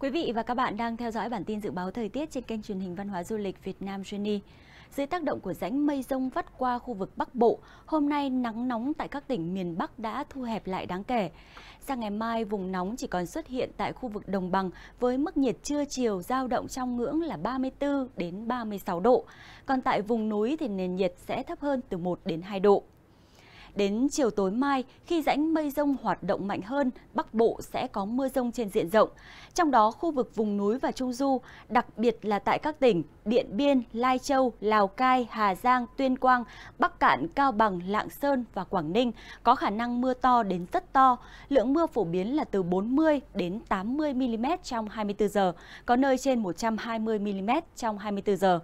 Quý vị và các bạn đang theo dõi bản tin dự báo thời tiết trên kênh truyền hình văn hóa du lịch Việt Nam Journey. Dưới tác động của rãnh mây rông vắt qua khu vực Bắc Bộ, hôm nay nắng nóng tại các tỉnh miền Bắc đã thu hẹp lại đáng kể. Sang ngày mai, vùng nóng chỉ còn xuất hiện tại khu vực đồng bằng với mức nhiệt trưa chiều giao động trong ngưỡng là 34 đến 36 độ. Còn tại vùng núi thì nền nhiệt sẽ thấp hơn từ 1 đến 2 độ. Đến chiều tối mai, khi rãnh mây rông hoạt động mạnh hơn, Bắc Bộ sẽ có mưa rông trên diện rộng. Trong đó, khu vực vùng núi và Trung Du, đặc biệt là tại các tỉnh Điện Biên, Lai Châu, Lào Cai, Hà Giang, Tuyên Quang, Bắc Cạn, Cao Bằng, Lạng Sơn và Quảng Ninh có khả năng mưa to đến rất to. Lượng mưa phổ biến là từ 40 đến 80 mm trong 24 giờ, có nơi trên 120 mm trong 24 giờ.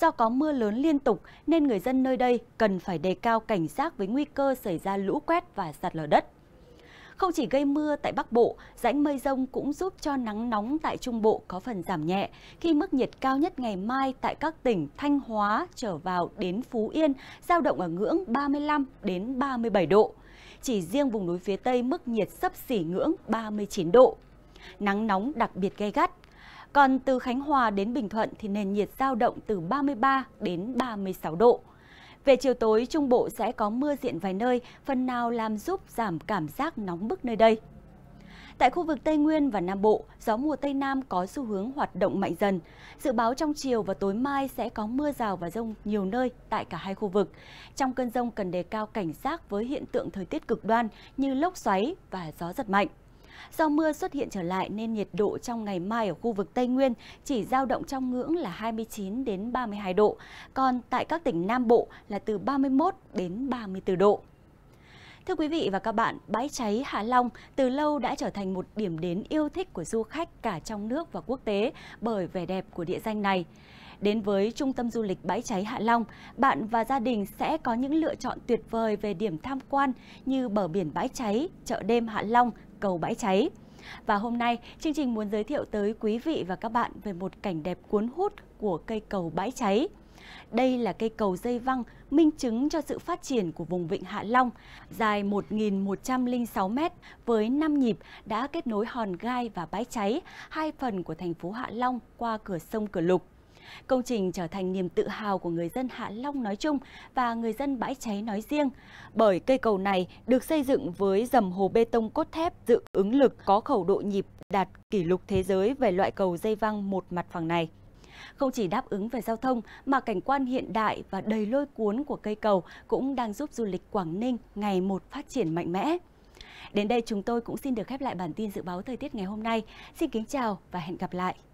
Do có mưa lớn liên tục nên người dân nơi đây cần phải đề cao cảnh giác với nguy cơ xảy ra lũ quét và sạt lở đất. Không chỉ gây mưa tại Bắc Bộ, rãnh mây rông cũng giúp cho nắng nóng tại Trung Bộ có phần giảm nhẹ khi mức nhiệt cao nhất ngày mai tại các tỉnh Thanh Hóa trở vào đến Phú Yên giao động ở ngưỡng 35 đến 37 độ. Chỉ riêng vùng núi phía Tây mức nhiệt sấp xỉ ngưỡng 39 độ. Nắng nóng đặc biệt gay gắt còn từ Khánh Hòa đến Bình Thuận thì nền nhiệt giao động từ 33 đến 36 độ. Về chiều tối, Trung Bộ sẽ có mưa diện vài nơi, phần nào làm giúp giảm cảm giác nóng bức nơi đây. Tại khu vực Tây Nguyên và Nam Bộ, gió mùa Tây Nam có xu hướng hoạt động mạnh dần. Dự báo trong chiều và tối mai sẽ có mưa rào và rông nhiều nơi tại cả hai khu vực. Trong cơn rông cần đề cao cảnh giác với hiện tượng thời tiết cực đoan như lốc xoáy và gió giật mạnh. Do mưa xuất hiện trở lại nên nhiệt độ trong ngày mai ở khu vực Tây Nguyên chỉ dao động trong ngưỡng là 29 đến 32 độ, còn tại các tỉnh Nam Bộ là từ 31 đến 34 độ. Thưa quý vị và các bạn, bãi cháy Hạ Long từ lâu đã trở thành một điểm đến yêu thích của du khách cả trong nước và quốc tế bởi vẻ đẹp của địa danh này. Đến với Trung tâm Du lịch Bãi Cháy Hạ Long, bạn và gia đình sẽ có những lựa chọn tuyệt vời về điểm tham quan như bờ biển Bãi Cháy, chợ đêm Hạ Long, cầu bãi cháy. Và hôm nay, chương trình muốn giới thiệu tới quý vị và các bạn về một cảnh đẹp cuốn hút của cây cầu bãi cháy. Đây là cây cầu dây văng minh chứng cho sự phát triển của vùng vịnh Hạ Long, dài 1.106 m với 5 nhịp đã kết nối hòn gai và bãi cháy, hai phần của thành phố Hạ Long qua cửa sông Cửa Lục. Công trình trở thành niềm tự hào của người dân Hạ Long nói chung và người dân Bãi Cháy nói riêng, bởi cây cầu này được xây dựng với dầm hồ bê tông cốt thép dự ứng lực có khẩu độ nhịp đạt kỷ lục thế giới về loại cầu dây văng một mặt phẳng này. Không chỉ đáp ứng về giao thông mà cảnh quan hiện đại và đầy lôi cuốn của cây cầu cũng đang giúp du lịch Quảng Ninh ngày một phát triển mạnh mẽ. Đến đây chúng tôi cũng xin được khép lại bản tin dự báo thời tiết ngày hôm nay. Xin kính chào và hẹn gặp lại.